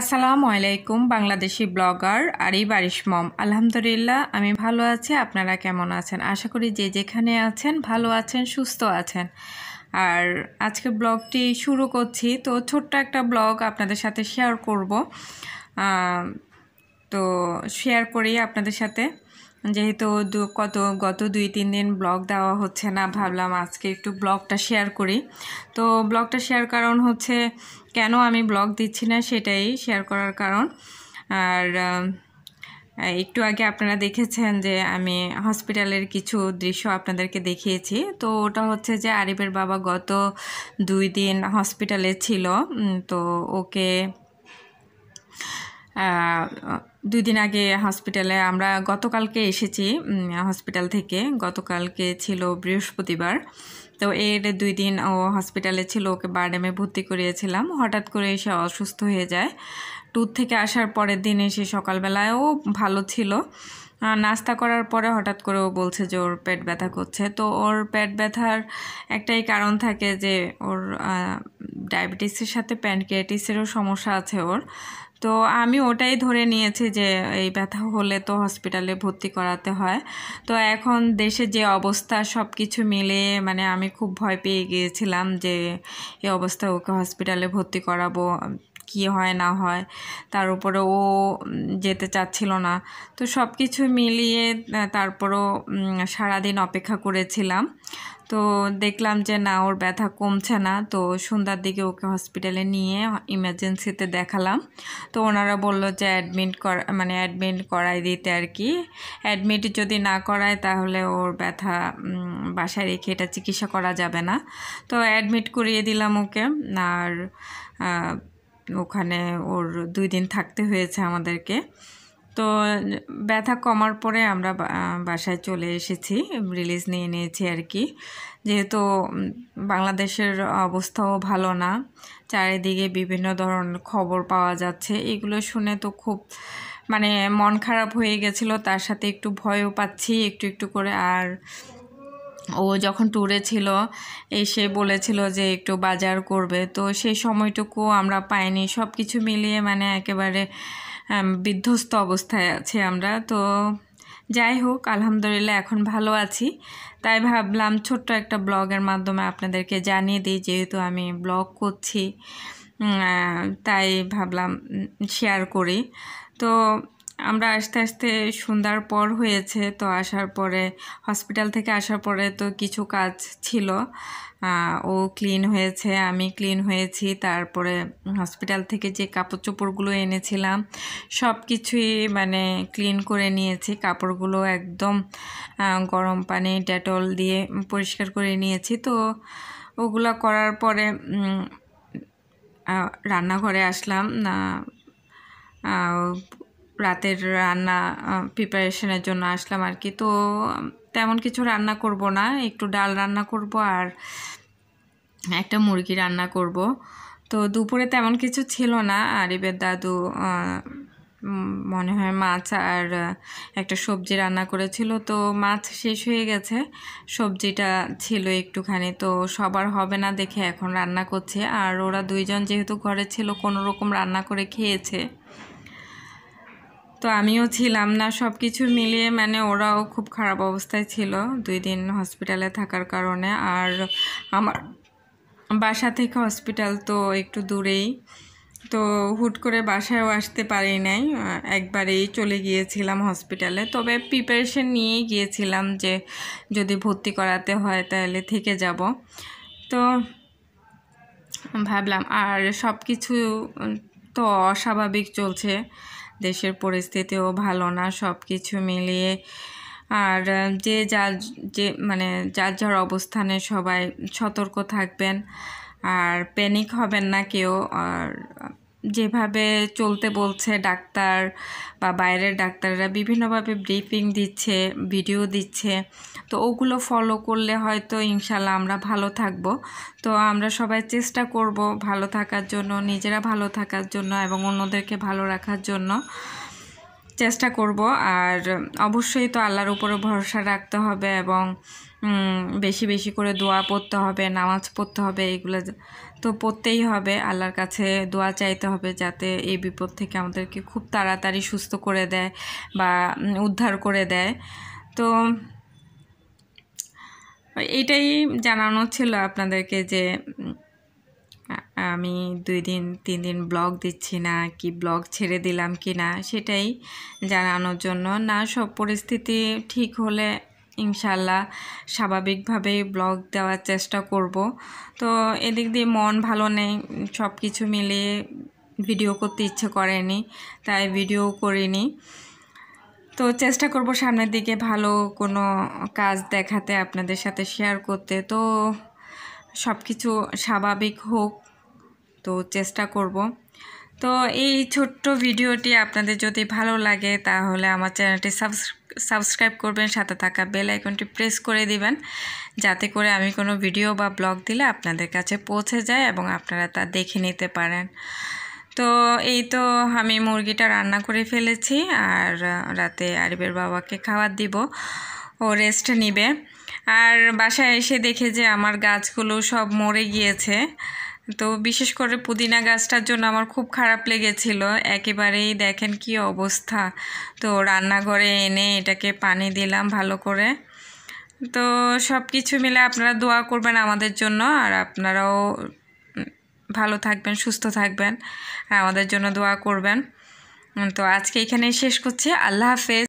আসসালামু আলাইকুম বাংলাদেশি ব্লগার আরিব আরিসমম আলহামদুলিল্লাহ আমি ভালো আছি আপনারা কেমন আছেন আশা করি যে যেখানে আছেন ভালো আছেন সুস্থ আছেন আর আজকে ব্লগটি শুরু করছি তো ছোট্ট একটা ব্লগ আপনাদের সাথে শেয়ার করব তো শেয়ার করি আপনাদের সাথে যেহেতু কত গত দুই তিন দিন ব্লগ দেওয়া হচ্ছে না ভাবলাম আজকে একটু ব্লগটা শেয়ার করি তো ব্লগটা শেয়ার কারণ হচ্ছে কেন আমি ব্লগ দিচ্ছি না সেটাই শেয়ার করার কারণ আর একটু আগে আপনারা দেখেছেন যে আমি হসপিটালের কিছু দৃশ্য আপনাদেরকে দেখিয়েছি তো ওটা হচ্ছে যে আরিফের বাবা গত দুই দিন হসপিটালে ছিল তো ওকে দুই দিন আগে হসপিটালে আমরা গতকালকে এসেছি হসপিটাল থেকে গতকালকে ছিল বৃহস্পতিবার তো এর দুই দিন ও হসপিটালে ছিল ওকে বারডেমে ভর্তি করিয়েছিলাম হঠাৎ করে এসে অসুস্থ হয়ে যায় ট্যুর থেকে আসার পরের দিন এসে সকালবেলায়ও ভালো ছিল নাস্তা করার পরে হঠাৎ করে ও বলছে যে ওর পেট ব্যথা করছে তো ওর পেট ব্যথার একটাই কারণ থাকে যে ওর ডায়াবেটিসের সাথে প্যানক্রিয়াটিসেরও সমস্যা আছে ওর তো আমি ওটাই ধরে নিয়েছি যে এই ব্যথা হলে তো হসপিটালে ভর্তি করাতে হয় তো এখন দেশে যে অবস্থা সব কিছু মিলে মানে আমি খুব ভয় পেয়ে গিয়েছিলাম যে এই অবস্থা ওকে হসপিটালে ভর্তি করাবো কি হয় না হয় তার উপরে ও যেতে চাচ্ছিল না তো সব কিছু মিলিয়ে তারপরও সারাদিন অপেক্ষা করেছিলাম তো দেখলাম যে না ওর ব্যথা কমছে না তো সন্ধ্যার দিকে ওকে হসপিটালে নিয়ে ইমার্জেন্সিতে দেখালাম তো ওনারা বলল যে অ্যাডমিট করা মানে অ্যাডমিট করাই দিতে আর কি অ্যাডমিট যদি না করায় তাহলে ওর ব্যথা বাসায় রেখে এটা চিকিৎসা করা যাবে না তো অ্যাডমিট করিয়ে দিলাম ওকে আর ওখানে ওর দুই দিন থাকতে হয়েছে আমাদেরকে তো ব্যথা কমার পরে আমরা বাসায় চলে এসেছি রিলিজ নিয়ে নিয়েছি আর কি যেহেতু বাংলাদেশের অবস্থাও ভালো না চারিদিকে বিভিন্ন ধরনের খবর পাওয়া যাচ্ছে এগুলো শুনে তো খুব মানে মন খারাপ হয়ে গেছিল তার সাথে একটু ভয়ও পাচ্ছি একটু একটু করে আর ও যখন ট্যুরে ছিল এসে বলেছিল যে একটু বাজার করবে তো সেই সময়টুকু আমরা পাইনি সব কিছু মিলিয়ে মানে একেবারে বিধ্বস্ত অবস্থায় আছে আমরা তো যাই হোক আলহামদুলিল্লাহ এখন ভালো আছি তাই ভাবলাম ছোট্ট একটা ব্লগের মাধ্যমে আপনাদেরকে জানিয়ে দিই যেহেতু আমি ব্লগ করছি তাই ভাবলাম শেয়ার করি তো আমরা আস্তে আস্তে সন্ধ্যার পর হয়েছে তো আসার পরে হসপিটাল থেকে আসার পরে তো কিছু কাজ ছিল ও ক্লিন হয়েছে আমি ক্লিন হয়েছি তারপরে হসপিটাল থেকে যে কাপড় চোপড়গুলো এনেছিলাম সব কিছুই মানে ক্লিন করে নিয়েছি কাপড়গুলো একদম গরম পানি ডেটল দিয়ে পরিষ্কার করে নিয়েছি তো ওগুলো করার পরে রান্নাঘরে আসলাম রাতের রান্না প্রিপারেশনের জন্য আসলাম আর কি তো তেমন কিছু রান্না করব না একটু ডাল রান্না করব আর একটা মুরগি রান্না করব তো দুপুরে তেমন কিছু ছিল না আরিবের দাদু মনে হয় মাছ আর একটা সবজি রান্না করেছিল তো মাছ শেষ হয়ে গেছে সবজিটা ছিল একটুখানি তো সবার হবে না দেখে এখন রান্না করছে আর ওরা দুইজন যেহেতু ঘরে ছিল কোনো রকম রান্না করে খেয়েছে তো আমিও ছিলাম না সব কিছু মিলিয়ে মানে ওরাও খুব খারাপ অবস্থায় ছিল দুই দিন হসপিটালে থাকার কারণে আর আমার বাসা থেকে হসপিটাল তো একটু দূরেই তো হুট করে বাসায়ও আসতে পারি নাই একবারেই চলে গিয়েছিলাম হসপিটালে তবে প্রিপারেশন নিয়েই গিয়েছিলাম যে যদি ভর্তি করাতে হয় তাহলে থেকে যাব তো ভাবলাম আর সব কিছু তো অস্বাভাবিক চলছে দেশের পরিস্থিতিও ভালো না সব কিছু মিলিয়ে আর যে যার যে মানে যার যার অবস্থানে সবাই সতর্ক থাকবেন আর প্যানিক হবেন না কেউ আর যেভাবে চলতে বলছে ডাক্তার বা বাইরের ডাক্তাররা বিভিন্নভাবে ব্রিফিং দিচ্ছে ভিডিও দিচ্ছে তো ওগুলো ফলো করলে হয়তো ইনশাল্লাহ আমরা ভালো থাকব তো আমরা সবাই চেষ্টা করব ভালো থাকার জন্য নিজেরা ভালো থাকার জন্য এবং অন্যদেরকে ভালো রাখার জন্য চেষ্টা করব আর অবশ্যই তো আল্লাহর উপরে ভরসা রাখতে হবে এবং বেশি বেশি করে দোয়া পড়তে হবে নামাজ পড়তে হবে এগুলো তো পড়তেই হবে আল্লাহর কাছে দোয়া চাইতে হবে যাতে এই বিপদ থেকে আমাদেরকে খুব তাড়াতাড়ি সুস্থ করে দেয় বা উদ্ধার করে দেয় তো এটাই জানানো ছিল আপনাদেরকে যে আমি দুই দিন তিন দিন ব্লগ দিচ্ছি না কি ব্লগ ছেড়ে দিলাম কি না সেটাই জানানোর জন্য না সব পরিস্থিতি ঠিক হলে ইনশাল্লাহ স্বাভাবিকভাবেই ব্লগ দেওয়ার চেষ্টা করব তো এদিক দিয়ে মন ভালো নেই সব কিছু মিলিয়ে ভিডিও করতে ইচ্ছে করেনি তাই ভিডিও করিনি তো চেষ্টা করব সামনের দিকে ভালো কোনো কাজ দেখাতে আপনাদের সাথে শেয়ার করতে তো সব কিছু স্বাভাবিক হোক তো চেষ্টা করব তো এই ছোট্ট ভিডিওটি আপনাদের যদি ভালো লাগে তাহলে আমার চ্যানেলটি সাবস্ক্রাইব করবেন সাথে থাকা বেল আইকনটি প্রেস করে দিবেন যাতে করে আমি কোনো ভিডিও বা ব্লগ দিলে আপনাদের কাছে পৌঁছে যায় এবং আপনারা তা দেখে নিতে পারেন তো এই তো আমি মুরগিটা রান্না করে ফেলেছি আর রাতে আরিবের বাবাকে খাবার দিব ও রেস্ট নিবে আর বাসায় এসে দেখে যে আমার গাছগুলো সব মরে গিয়েছে তো বিশেষ করে পুদিনা গাছটার জন্য আমার খুব খারাপ লেগেছিল একেবারেই দেখেন কি অবস্থা তো রান্নাঘরে এনে এটাকে পানি দিলাম ভালো করে তো সব কিছু মিলে আপনারা দোয়া করবেন আমাদের জন্য আর আপনারাও ভালো থাকবেন সুস্থ থাকবেন আর আমাদের জন্য দোয়া করবেন তো আজকে এখানেই শেষ করছি আল্লাহ হাফেজ